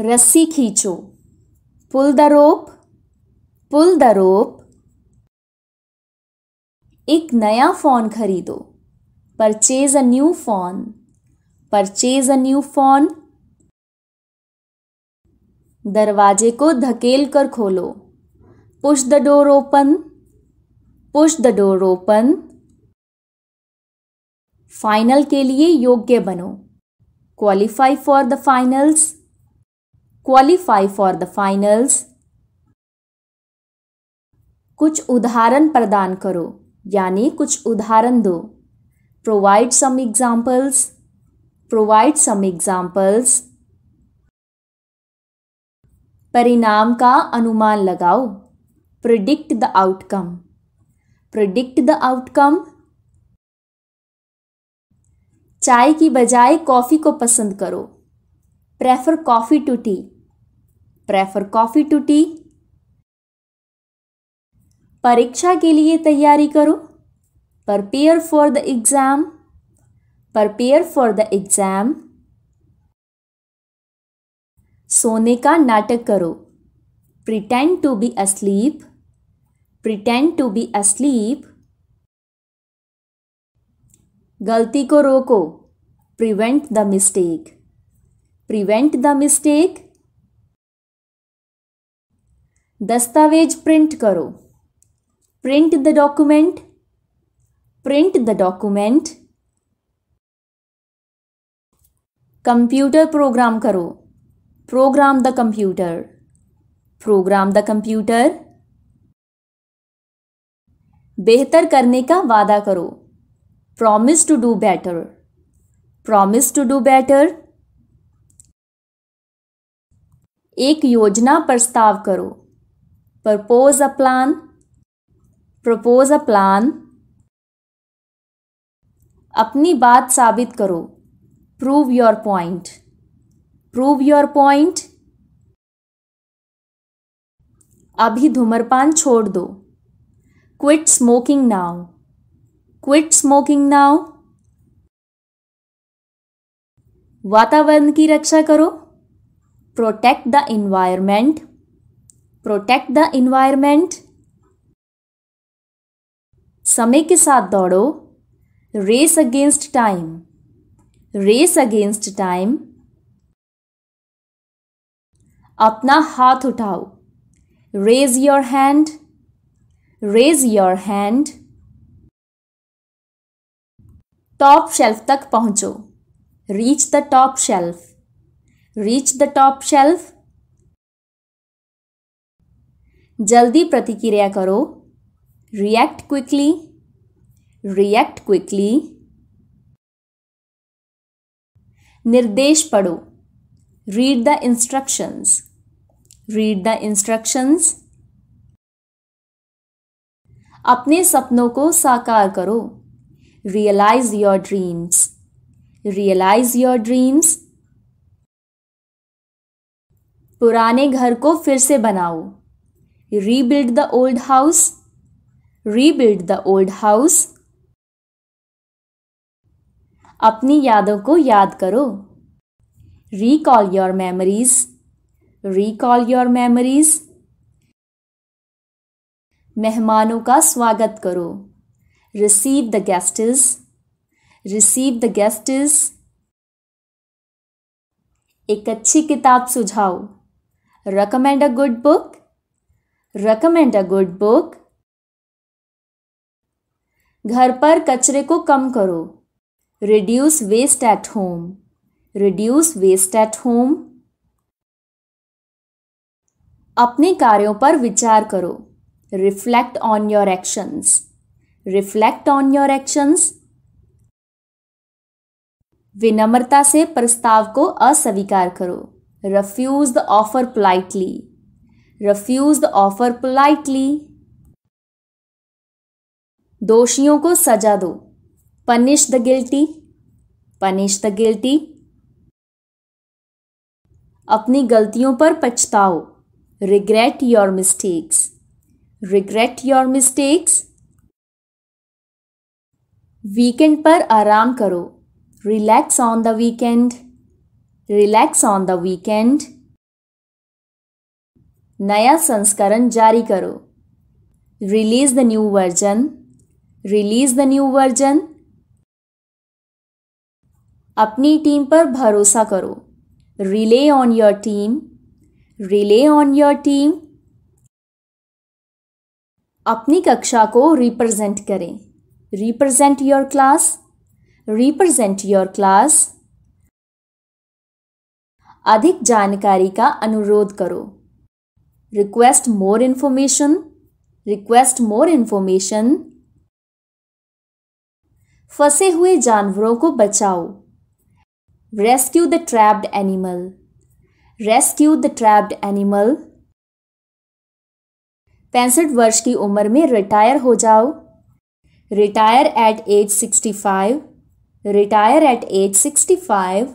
रस्सी खींचो pull the rope pull the रोप एक नया फ़ोन खरीदो purchase a new phone purchase a new phone दरवाजे को धकेल कर खोलो push the door open push the door open final के लिए योग्य बनो qualify for the finals qualify for the finals कुछ उदाहरण प्रदान करो यानी कुछ उदाहरण दो provide some examples provide some examples परिणाम का अनुमान लगाओ predict the outcome predict the outcome चाय की बजाय कॉफ़ी को पसंद करो prefer coffee to tea prefer coffee to tea परीक्षा के लिए तैयारी करो prepare for the exam prepare for the exam सोने का नाटक करो pretend to be asleep pretend to be asleep गलती को रोको prevent the mistake prevent the mistake दस्तावेज प्रिंट करो print the document print the document computer program करो program the computer program the computer बेहतर करने का वादा करो promise to do better promise to do better एक योजना प्रस्ताव करो propose a plan propose a plan अपनी बात साबित करो prove your point prove your point अभी धूम्रपान छोड़ दो quit smoking now quit smoking now वातावरण की रक्षा करो protect the environment protect the environment समय के साथ दौड़ो race against time race against time अपना हाथ उठाओ raise your hand raise your hand top shelf तक पहुंचो reach the top shelf reach the top shelf जल्दी प्रतिक्रिया करो रिएक्ट क्विकली रिएक्ट क्विकली निर्देश पढ़ो read the instructions read the instructions अपने सपनों को साकार करो realise your dreams realise your dreams पुराने घर को फिर से बनाओ rebuild the old house, rebuild the old house. अपनी यादों को याद करो recall your memories, recall your memories. मेहमानों का स्वागत करो receive the guests, receive the guests. एक अच्छी किताब सुझाओ recommend a good book recommend a good book. घर पर कचरे को कम करो reduce waste at home reduce waste at home अपने कार्यों पर विचार करो reflect on your actions reflect on your actions विनम्रता से प्रस्ताव को अस्वीकार करो refuse the offer politely refuse the offer politely दोषियों को सजा दो punish the guilty punish the guilty अपनी गलतियों पर पछताओ regret your mistakes regret your mistakes weekend पर आराम करो relax on the weekend relax on the weekend नया संस्करण जारी करो release the new version release the new version अपनी टीम पर भरोसा करो rely on your team rely on your team अपनी कक्षा को रिप्रेजेंट करें represent your class represent your class अधिक जानकारी का अनुरोध करो request more information, request more information. फंसे हुए जानवरों को बचाओ rescue the trapped animal rescue the trapped animal पैंसठ वर्ष की उम्र में रिटायर हो जाओ retire at age 65 retire at age 65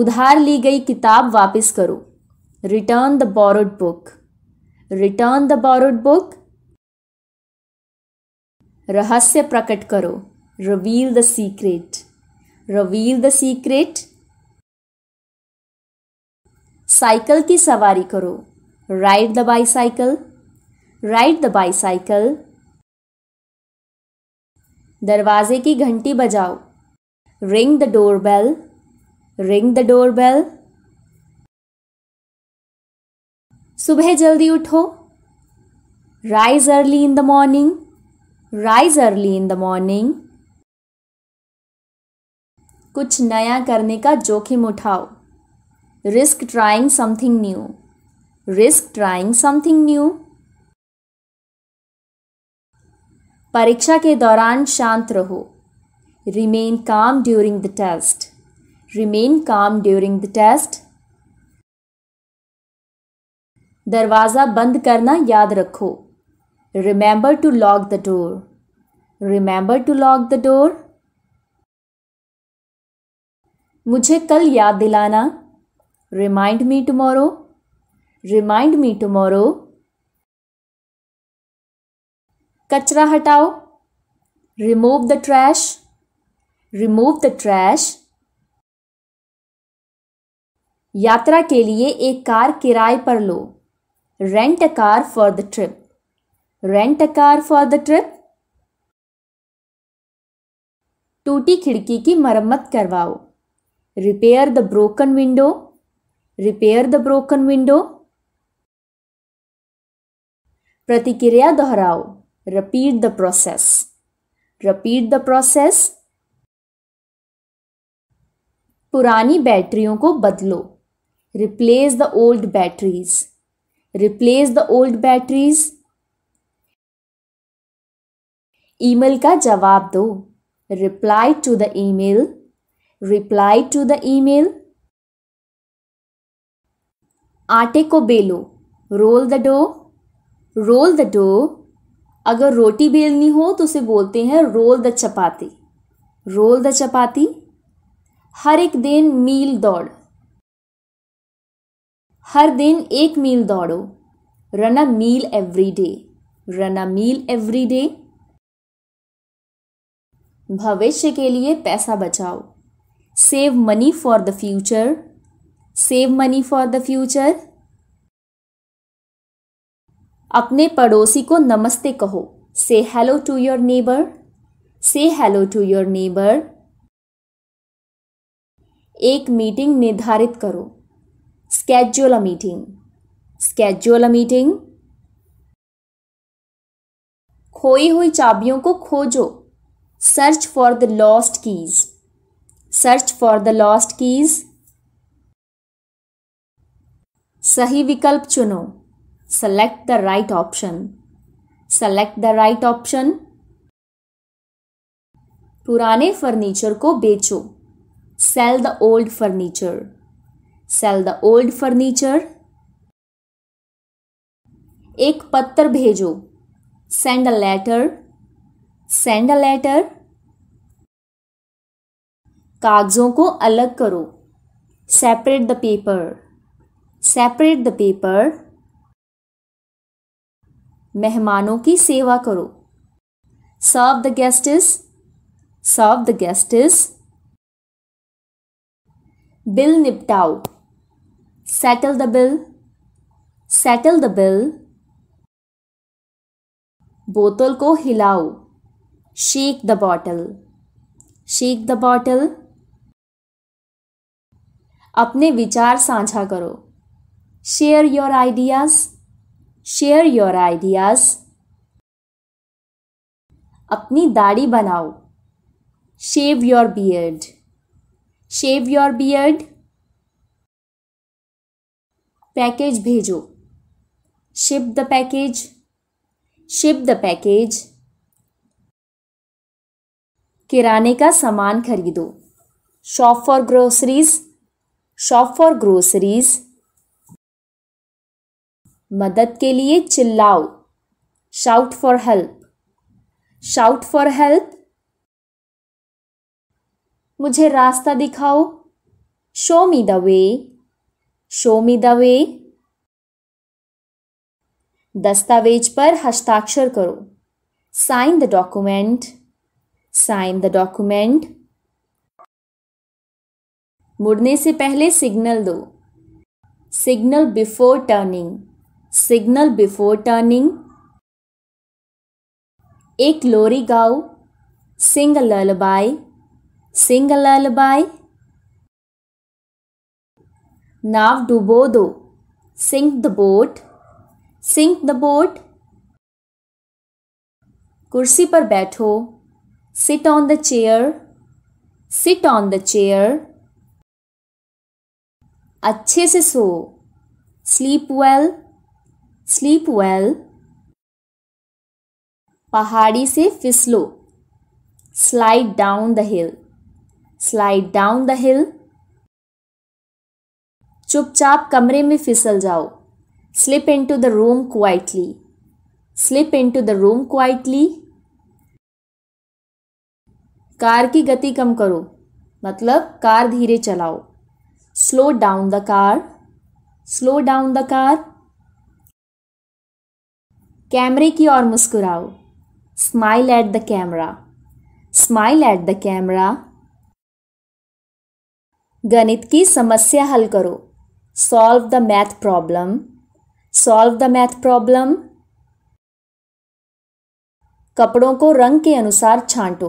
उधार ली गई किताब वापस करो return the borrowed book return the borrowed book रहस्य प्रकट करो reveal the secret reveal the secret cycle की सवारी करो ride the bicycle ride the bicycle दरवाजे की घंटी बजाओ ring the door bell ring the door bell सुबह जल्दी उठो rise early in the morning rise early in the morning कुछ नया करने का जोखिम उठाओ risk trying something new risk trying something new परीक्षा के दौरान शांत रहो remain calm during the test remain calm during the test दरवाज़ा बंद करना याद रखो remember to lock the door remember to lock the door मुझे कल याद दिलाना remind me tomorrow remind me tomorrow कचरा हटाओ remove the trash remove the trash यात्रा के लिए एक कार किराए पर लो rent a car for the trip rent a car for the trip टूटी खिड़की की मरम्मत करवाओ repair the broken window repair the broken window प्रतिक्रिया दोहराओ repeat the process repeat the process पुरानी बैटरियों को बदलो replace the old batteries replace the old batteries email का जवाब दो reply to the email reply to the email आटे को बेलो roll the dough roll the dough अगर रोटी बेलनी हो तो उसे बोलते हैं roll the chapati roll the chapati हर एक दिन मील दौड़ हर दिन एक मील दौड़ो run a mile every day run a mile every day भविष्य के लिए पैसा बचाओ save money for the future save money for the future अपने पड़ोसी को नमस्ते कहो say hello to your neighbour से हेलो टू योर नेबर एक मीटिंग निर्धारित करो schedule a meeting. Schedule a meeting. खोई हुई चाबियों को खोजो search for the lost keys search for the lost keys सही विकल्प चुनो select the right option select the right option पुराने फर्नीचर को बेचो sell the old furniture sell the old furniture एक पत्र भेजो send a letter send a letter कागजों को अलग करो separate the paper separate the paper मेहमानों की सेवा करो serve the guests serve the guests bill निपटाओ settle the bill settle the bill बोतल को हिलाओ shake the bottle shake the bottle अपने विचार साझा करो share your ideas share your ideas अपनी दाढ़ी बनाओ shave your beard shave your beard package भेजो ship the package ship the package किराने का सामान खरीदो shop for groceries shop for groceries मदद के लिए चिल्लाओ shout for help shout for help मुझे रास्ता दिखाओ show me the way show me the वे दस्तावेज पर हस्ताक्षर करो sign the document sign the document मुड़ने से पहले सिग्नल दो signal before turning signal before turning एक लोरी गाओ सिंग ललबाई सिंग ललबाई नाव डुबो दो sink the boat sink the boat कुर्सी पर बैठो sit on the chair sit on the chair अच्छे से सो स्लीप वेल स्लीप वेल पहाड़ी से फिसलो slide down the hill slide down the hill चुपचाप कमरे में फिसल जाओ slip into the room quietly slip into the room quietly car की गति कम करो मतलब कार धीरे चलाओ slow down the car slow down the car कैमरे की ओर मुस्कुराओ smile at the camera smile at the camera गणित की समस्या हल करो solve the math problem, solve the math problem. कपड़ों को रंग के अनुसार छांटो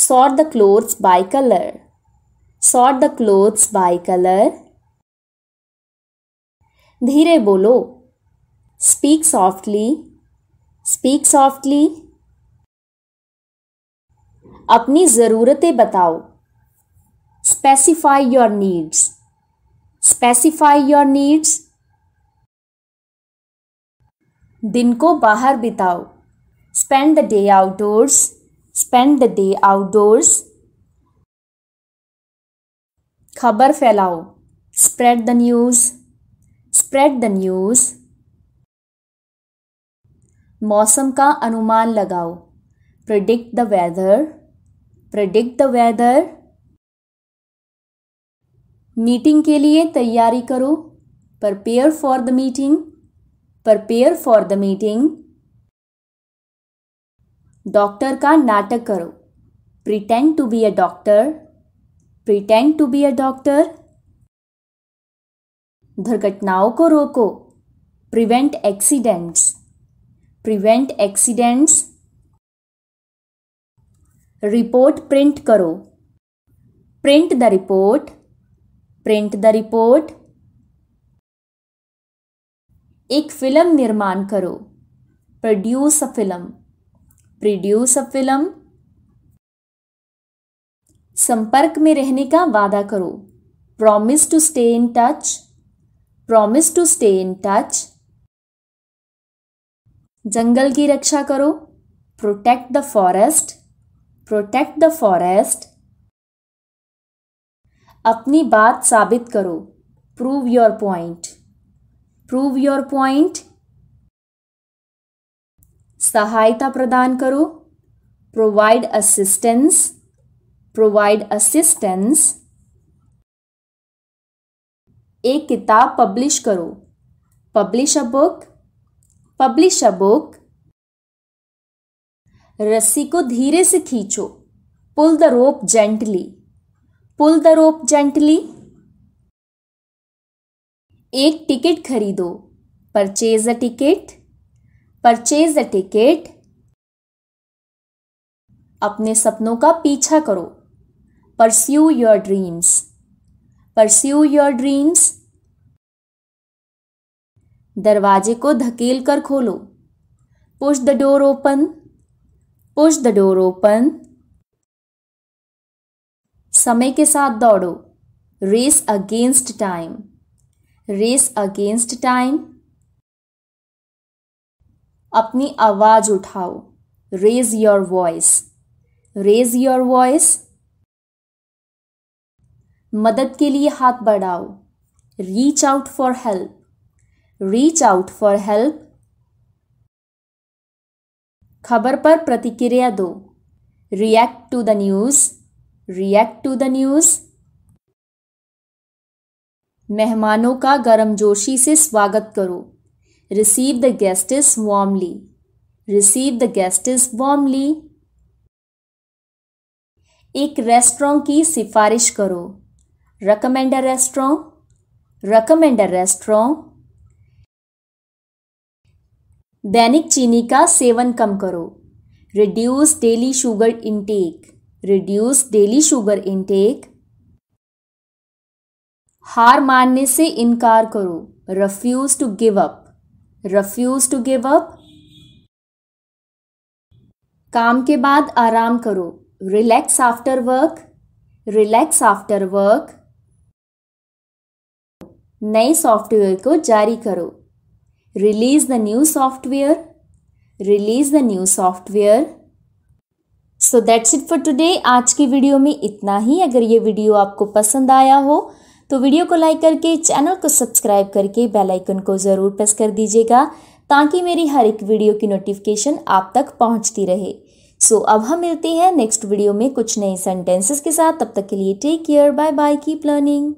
sort the clothes by colour sort the clothes by colour धीरे बोलो स्पीक सॉफ्टली स्पीक सॉफ्टली अपनी ज़रूरतें बताओ specify your needs specify your needs दिन को बाहर बिताओ spend the day outdoors spend the day outdoors खबर फैलाओ spread the news spread the news मौसम का अनुमान लगाओ predict the weather predict the weather meeting के लिए तैयारी करो prepare for the meeting prepare for the meeting doctor का नाटक करो pretend to be a doctor pretend to be a doctor दुर्घटनाओं को रोको prevent accidents prevent accidents report प्रिंट करो print the report print the report एक फिल्म निर्माण करो produce a film produce a film संपर्क में रहने का वादा करो promise to stay in touch promise to stay in touch जंगल की रक्षा करो protect the forest protect the forest अपनी बात साबित करो prove your point prove your point सहायता प्रदान करो प्रोवाइड असिस्टेंस प्रोवाइड असिस्टेंस एक किताब पब्लिश करो publish a book publish a book रस्सी को धीरे से खींचो pull the rope gently pull the rope gently एक टिकट खरीदो purchase a ticket purchase a ticket अपने सपनों का पीछा करो pursue your dreams pursue your dreams दरवाजे को धकेल कर खोलो push the door open push the door open समय के साथ दौड़ो race against time race against time अपनी आवाज उठाओ raise your voice raise your voice मदद के लिए हाथ बढ़ाओ reach out for help reach out for help खबर पर प्रतिक्रिया दो react to the news react to the news मेहमानों का गर्मजोशी से स्वागत करो receive the is warmly receive the is warmly एक रेस्टोरों की सिफारिश करो रकमेंड अ रेस्टोरों रकमेंड अ रेस्टोरों दैनिक चीनी का सेवन कम करो reduce daily sugar intake reduce daily sugar intake हार मानने से इनकार करो refuse to give up refuse to give up काम के बाद आराम करो relax after work relax after work नए सॉफ्टवेयर को जारी करो release the new software release the new software so that's it for today आज की वीडियो में इतना ही अगर ये वीडियो आपको पसंद आया हो तो वीडियो को लाइक करके चैनल को सब्सक्राइब करके बेल आइकन को ज़रूर प्रेस कर दीजिएगा ताकि मेरी हर एक वीडियो की नोटिफिकेशन आप तक पहुंचती रहे सो so, अब हम मिलते हैं नेक्स्ट वीडियो में कुछ नए सेंटेंसेस के साथ तब तक के लिए take care bye bye keep learning